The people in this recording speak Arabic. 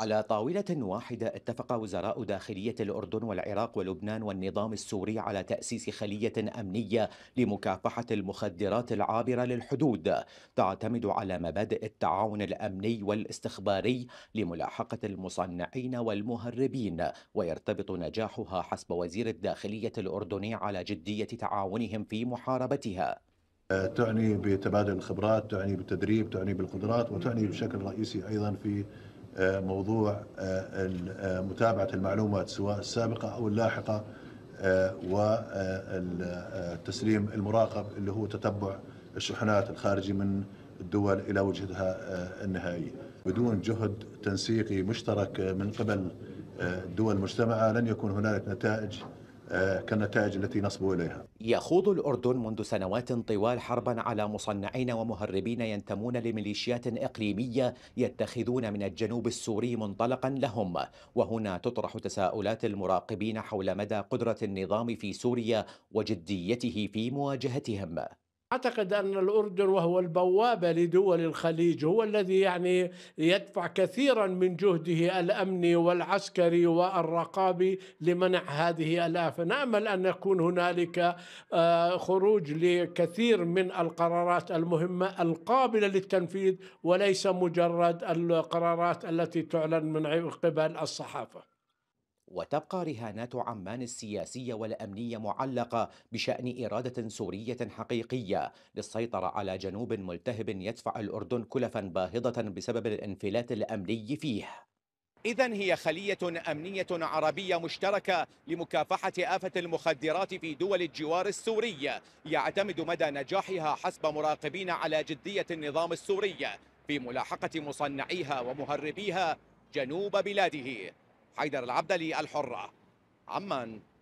على طاولة واحدة اتفق وزراء داخلية الأردن والعراق ولبنان والنظام السوري على تأسيس خلية أمنية لمكافحة المخدرات العابرة للحدود تعتمد على مبادئ التعاون الأمني والاستخباري لملاحقة المصنعين والمهربين ويرتبط نجاحها حسب وزير الداخلية الأردني على جدية تعاونهم في محاربتها آه، تعني بتبادل الخبرات تعني بالتدريب تعني بالقدرات وتعني بشكل رئيسي أيضا في موضوع آه، آه، متابعة المعلومات سواء السابقة أو اللاحقة آه، والتسليم المراقب اللي هو تتبع الشحنات الخارجي من الدول إلى وجهتها النهائي بدون جهد تنسيقي مشترك من قبل الدول المجتمعة لن يكون هنالك نتائج آه، كالنتائج التي نصبوا إليها يخوض الأردن منذ سنوات طوال حربا على مصنعين ومهربين ينتمون لميليشيات إقليمية يتخذون من الجنوب السوري منطلقا لهم وهنا تطرح تساؤلات المراقبين حول مدى قدرة النظام في سوريا وجديته في مواجهتهم أعتقد أن الأردن وهو البوابة لدول الخليج هو الذي يعني يدفع كثيرا من جهده الأمني والعسكري والرقابي لمنع هذه الآفة نأمل أن يكون هنالك آه، خروج لكثير من القرارات المهمة القابلة للتنفيذ وليس مجرد القرارات التي تعلن من قبل الصحافة وتبقى رهانات عمان السياسيه والامنيه معلقه بشان اراده سوريه حقيقيه للسيطره على جنوب ملتهب يدفع الاردن كلفا باهظه بسبب الانفلات الامني فيه إذا هي خلية أمنية عربية مشتركة لمكافحة آفة المخدرات في دول الجوار السوري يعتمد مدى نجاحها حسب مراقبين على جدية النظام السوري في ملاحقة مصنعيها ومهربيها جنوب بلاده حيدر العبدلي الحرة عمان